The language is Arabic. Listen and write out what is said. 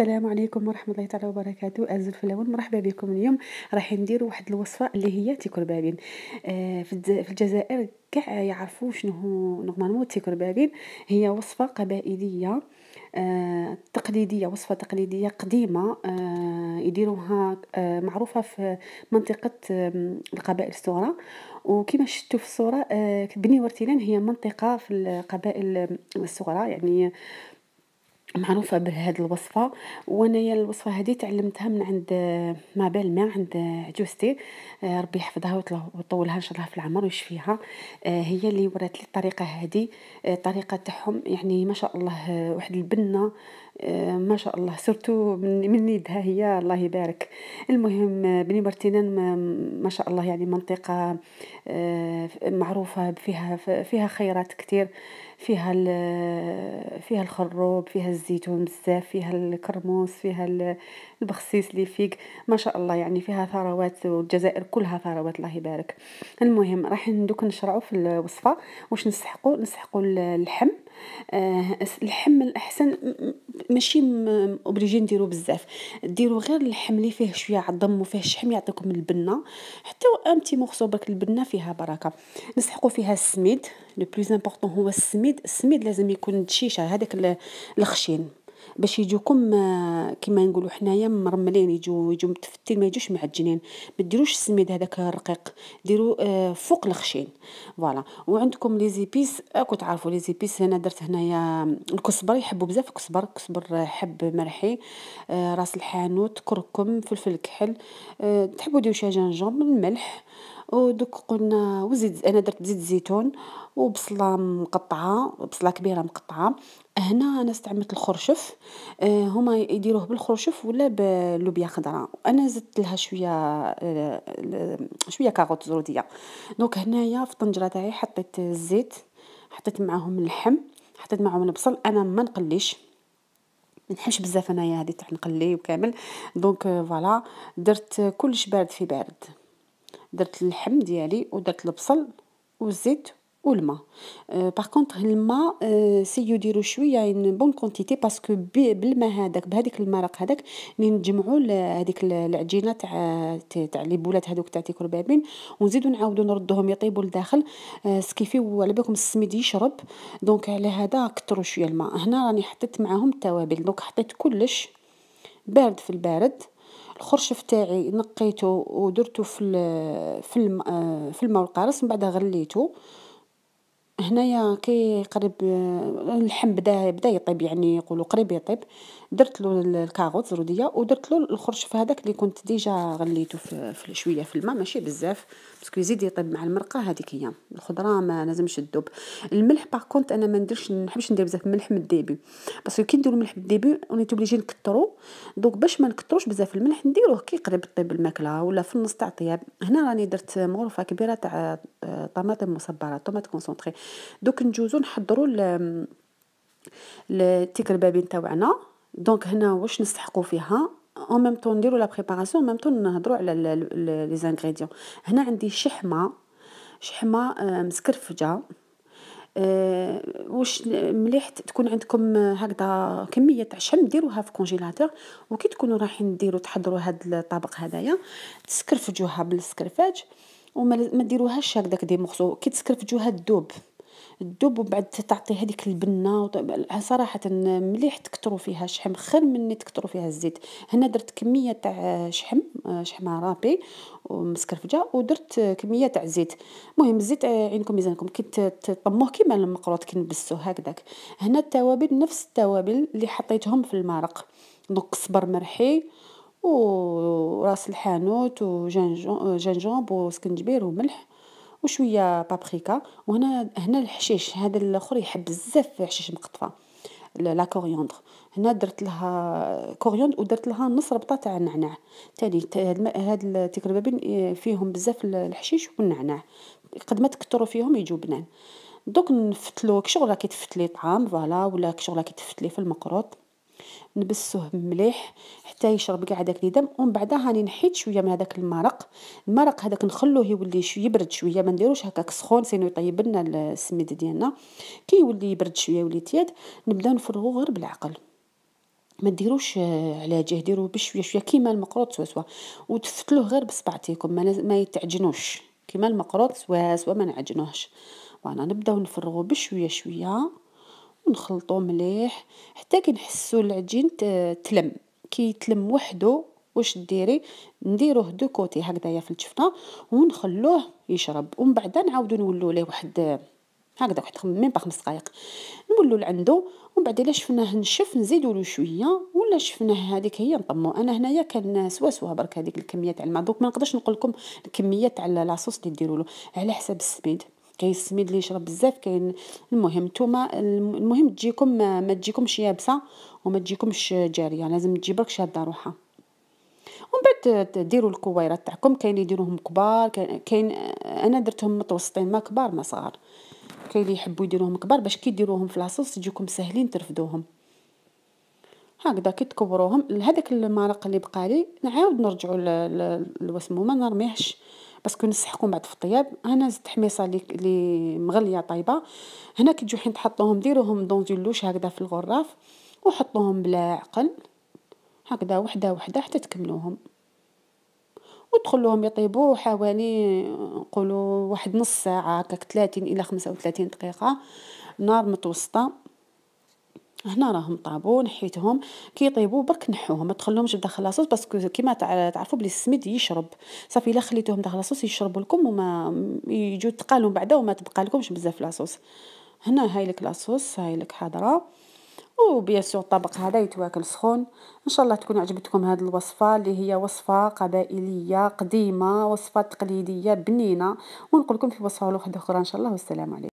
السلام عليكم ورحمه الله تعالى وبركاته اعزائي الفلاون مرحبا بكم اليوم راح ندير واحد الوصفه اللي هي تيكور بابين آه، في الجزائر كاع يعرفوا شنو هو نورمالمون بابين هي وصفه قبائليه آه، تقليديه وصفه تقليديه قديمه آه، يديروها معروفه في منطقه القبائل الصغرى وكما شفتوا في الصوره بني ورتيلان هي منطقه في القبائل الصغرى يعني معروفة بهاد الوصفة وانايا الوصفة هذه تعلمتها من عند ما بال ما عند عجوزتي آه، ربي يحفظها ويطولها ان شاء الله في العمر ويشفيها آه، هي اللي ورات لي الطريقة هذه آه، الطريقة تاعهم يعني ما شاء الله واحد البنة آه، ما شاء الله صرت من من يدها هي الله يبارك المهم آه، بني برتينان ما شاء الله يعني منطقة آه، معروفة فيها فيها خيرات كتير فيها فيها الخروب فيها الزيتون بزاف فيها الكرموس فيها البخسيس اللي فيك ما شاء الله يعني فيها ثروات والجزائر كلها ثروات الله يبارك المهم راح ندوك نشرعوا في الوصفه واش نسحقوا نسحقوا اللحم اللحم آه، الاحسن ماشي اوبليجي نديرو بزاف ديرو غير اللحم اللي فيه شويه عظم وفيه شحم يعطيكم البنه حتى تي مورسو برك البنه فيها بركه نسحقوا فيها السميد لو بلوز امبورطون هو السميد السميد لازم يكون دشيشه هذاك الخشين باش يجوكم آه، كيما نقولوا حنايا مرملين يجو يجو متفتين ما يجوش معجنين ما ديروش السميد هذاك الرقيق ديروا آه، فوق الخشين فوالا وعندكم لي زيبيس راكم تعرفوا لي زيبيس انا درت هنايا الكسبر يحبوا بزاف الكسبر كسبر حب مرحي آه، راس الحانوت كركم فلفل كحل تحبوا ديروا شي جنجم الملح ودك قلنا وزيت انا درت زيت الزيتون وبصله مقطعه بصله كبيره مقطعه هنا انا استعملت الخرشف آه، هما يديروه بالخرشف ولا باللوبيا خضراء انا زدت لها شويه آه، شويه كاروت زروديه دونك هنايا في الطنجره تاعي حطيت الزيت حطيت معاهم اللحم حطيت معاهم البصل انا ما نقليش ما نحبش بزاف انايا هذه تاع نقلي وكامل دونك آه، فوالا درت كلش بارد في بارد درت اللحم ديالي ودرت البصل والزيت والماء باغ كونطخ الماء آه، آه، سيو ديرو شويه ان بون كونتيتي باسكو بالماء هذاك بهذيك المرق هذاك اللي نجمعوا هذيك العجينه تاع تاع لي بولات هذوك تاع تيكور بابين ونزيدو نعاودو نردوهم يطيبوا لداخل أه سكيفي وعلى بالكم السميد يشرب دونك على هذا كثروا شويه الماء هنا راني حطيت معاهم التوابل دونك حطيت كلش بارد في البارد الخرشف تاعي نقيتو ودرته في في في الماء والقارص من بعدها غليتو هنايا كي قريب اللحم بدا بدا يطيب يعني يقولوا قريب يطيب درت له الكاغوت زروديه ودرت له الخرشف هذاك اللي كنت ديجا غليته في شويه في الماء ماشي بزاف باسكو يزيد يطيب مع المرقه هذيك هي الخضره ما لازمش تذوب الملح باغ كونت انا ما نديرش نحبش ندير بزاف الملح من الديبي باسكو كي نديرو الملح من الديبي اوني توبليجي نكثرو دونك باش ما نكثروش بزاف الملح نديروه كي قريب طيب الماكله ولا في النص تاع طياب هنا راني درت مغرفه كبيره تاع طماطم مصبره طوماط كونسونطري دوك نجوزو نحضرو التيك البابين تاعنا دونك هنا واش نستحقوا فيها en même temps نديرو لا بريباراسيون en même temps نهضروا على لي زانغريديون هنا عندي شحمه شحمه مسكرفجه أه واش مليح تكون عندكم هكذا كميه تاع شحم ديروها في كونجيلاتور وكي تكونوا رايحين ديروا تحضروا هذا الطبق هذايا تسكرفجوها بالسكرفاج وما ديروهاش هكذاك دي مخصو كي تسكرفجوها تذوب الدب وبعد تعطي هذيك البنه صراحه مليح تكثروا فيها شحم خير من اللي فيها الزيت هنا درت كميه تاع شحم شحم رابي ومسكرفجه ودرت كميه تاع زيت المهم الزيت عينكم ميزانكم كي تطموه كيما المقروط كي نبسوه هكذاك هنا التوابل نفس التوابل اللي حطيتهم في المرق دونك صبر مرحي وراس الحانوت وجنجون جنجوب وسكنجبير وملح وشويه بابريكا وهنا هنا الحشيش هذا الاخر يحب بزاف حشيش مقطفه لا كوريوندر هنا درت لها كوريوند ودرت لها نص ربطه تاع النعناع تاني هاد التكربابين آه، فيهم بزاف الحشيش والنعناع قد ما تكثروا فيهم يجوا بنان دوك نفتلو كشغل راكي تفتلي طعام فوالا ولا كشغل راكي تفتلي في المقروط نبسوه مليح حتى يشرب كاع داك الدم ومن بعد هاني نحيد شويه من هذاك المرق المرق هذاك نخلوه يولي شويه يبرد شويه ما نديروش هكاك سخون سينو يطيب لنا السميد ديالنا كي يولي يبرد شويه يولي تياد نبدا نفرغو غير بالعقل ما ديروش آه، على جه ديروه بشويه شويه كيما المقروط سوا وتفتلوه غير بصبعتيكم ما, ما يتعجنوش كيما المقروط سوا سوا ما نعجنوهش وانا نبداو نفرغو بشويه شويه ونخلطو مليح حتى كنحسو العجين تلم كيتلم وحدو واش ديري نديروه دو كوتي هكذايا في الجفنه ونخلوه يشرب ومن بعد نعاودو نولو ليه واحد هكذا واحد ميم با خمس دقائق نولو لعندو ومن بعد الا شفناه نشف نزيدو له شويه ولا شفناه هذيك هي نطمو انا هنايا كان سوا سوا برك هذيك الكميه تاع الماء دوك ما نقدرش نقول لكم الكميه تاع لاصوص اللي ديروا له على حسب السبيد كيسمد اللي يشرب بزاف كاين المهم نتوما المهم تجيكم ما, ما تجيكمش يابسه وما تجيكمش جاريه لازم تجي برك شاده روحها ومن بعد ديروا الكويرات تاعكم كاين اللي يديروهم كبار كاين انا درتهم متوسطين ما كبار ما صغار كاين اللي يحبوا يديروهم كبار باش كي ديروهم في لاصوص تجيكم ساهلين ترفدوهم هكذا كي تكبروهم هذاك المرق اللي بقالي نعاود نرجعوا للوسمومه ما نرميهش باسكو نسحقو بعد في الطياب هنا زدت حميصه لي مغليه طايبه هنا كي تجيو حين تحطوهم ديروهم دون لوش هكذا في الغراف وحطوهم بلا عقل هكذا وحده وحده حتى تكملوهم ودخلوهم يطيبوا حوالي نقولوا واحد نص ساعه هكاك 30 الى 35 دقيقه نار متوسطه هنا راهم طابو نحيتهم كي يطيبوا برك نحوهم ما تخلوهمش داخل لاصوص باسكو كيما تعرفوا بلي السميد يشرب صافي الا خليتوهم داخل لاصوص يشربوا لكم وما يجوا تقالهم بعدا وما تبقى لكمش بزاف لاصوص هنا هاي لك لاصوص هاي لك حاضره وبيان سور الطبق هذا يتواكل سخون ان شاء الله تكون عجبتكم هذه الوصفه اللي هي وصفه قبائليه قديمه وصفه تقليديه بنينه ونقول لكم في وصفه اخرى ان شاء الله والسلام عليكم